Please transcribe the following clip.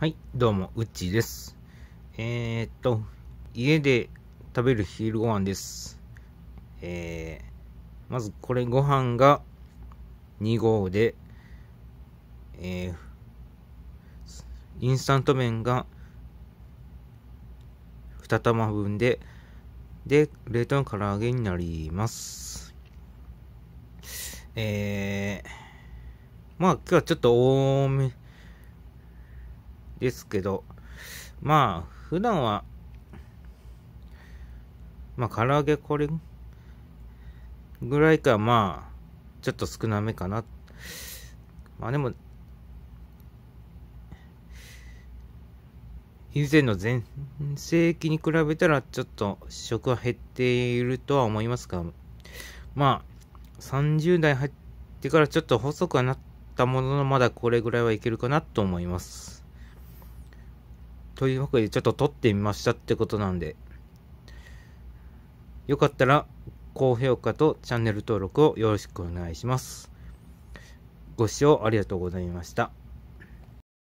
はい、どうも、うっちーです。えー、っと、家で食べる昼ご飯です。えー、まずこれご飯が2合で、えー、インスタント麺が2玉分で、で、冷凍の唐揚げになります。えー、まあ今日はちょっと多め、ですけど、まあ、普段は、まあ、唐揚げこれぐらいか、まあ、ちょっと少なめかな。まあでも、以前の前世紀に比べたらちょっと食は減っているとは思いますが、まあ、30代入ってからちょっと細くはなったものの、まだこれぐらいはいけるかなと思います。というわけでちょっと撮ってみましたってことなんで、よかったら高評価とチャンネル登録をよろしくお願いします。ご視聴ありがとうございました。